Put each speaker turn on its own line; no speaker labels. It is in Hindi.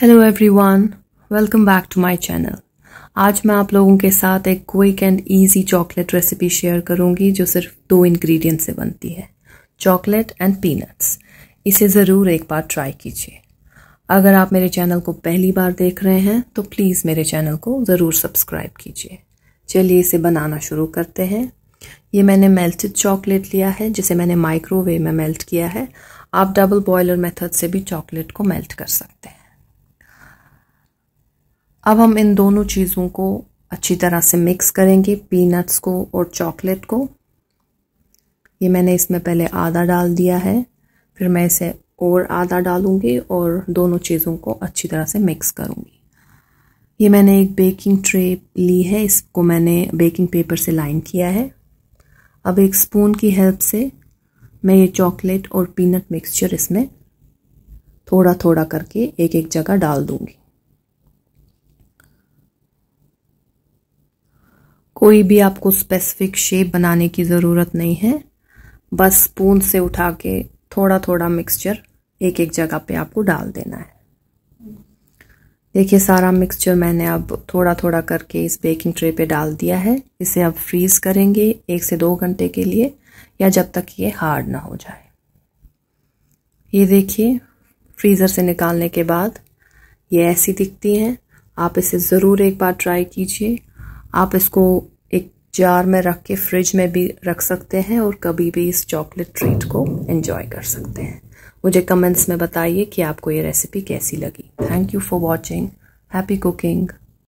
hello everyone welcome back to my channel आज मैं आप लोगों के साथ एक quick and easy chocolate recipe share करूंगी जो सिर्फ दो इंग्रेडिएंट से बनती है चॉकलेट एंड पीनट्स इसे ज़रूर एक बार ट्राई कीजिए अगर आप मेरे चैनल को पहली बार देख रहे हैं तो प्लीज़ मेरे चैनल को ज़रूर सब्सक्राइब कीजिए चलिए इसे बनाना शुरू करते हैं ये मैंने मेल्टेड चॉकलेट लिया है जिसे मैंने माइक्रोवेव में मेल्ट किया है आप डबल बॉयलर मेथड से भी चॉकलेट को मेल्ट कर सकते हैं अब हम इन दोनों चीज़ों को अच्छी तरह से मिक्स करेंगे पीनट्स को और चॉकलेट को ये मैंने इसमें पहले आधा डाल दिया है फिर मैं इसे और आधा डालूँगी और दोनों चीज़ों को अच्छी तरह से मिक्स करूँगी ये मैंने एक बेकिंग ट्रे ली है इसको मैंने बेकिंग पेपर से लाइन किया है अब एक स्पून की हेल्प से मैं ये चॉकलेट और पीनट मिक्सचर इसमें थोड़ा थोड़ा करके एक एक जगह डाल दूँगी कोई भी आपको स्पेसिफिक शेप बनाने की ज़रूरत नहीं है बस स्पून से उठा के थोड़ा थोड़ा मिक्सचर एक एक जगह पे आपको डाल देना है देखिए सारा मिक्सचर मैंने अब थोड़ा थोड़ा करके इस बेकिंग ट्रे पे डाल दिया है इसे अब फ्रीज़ करेंगे एक से दो घंटे के लिए या जब तक ये हार्ड ना हो जाए ये देखिए फ्रीज़र से निकालने के बाद ये ऐसी दिखती हैं आप इसे ज़रूर एक बार ट्राई कीजिए आप इसको एक जार में रख के फ्रिज में भी रख सकते हैं और कभी भी इस चॉकलेट ट्रीट को एंजॉय कर सकते हैं मुझे कमेंट्स में बताइए कि आपको ये रेसिपी कैसी लगी thank you for watching happy cooking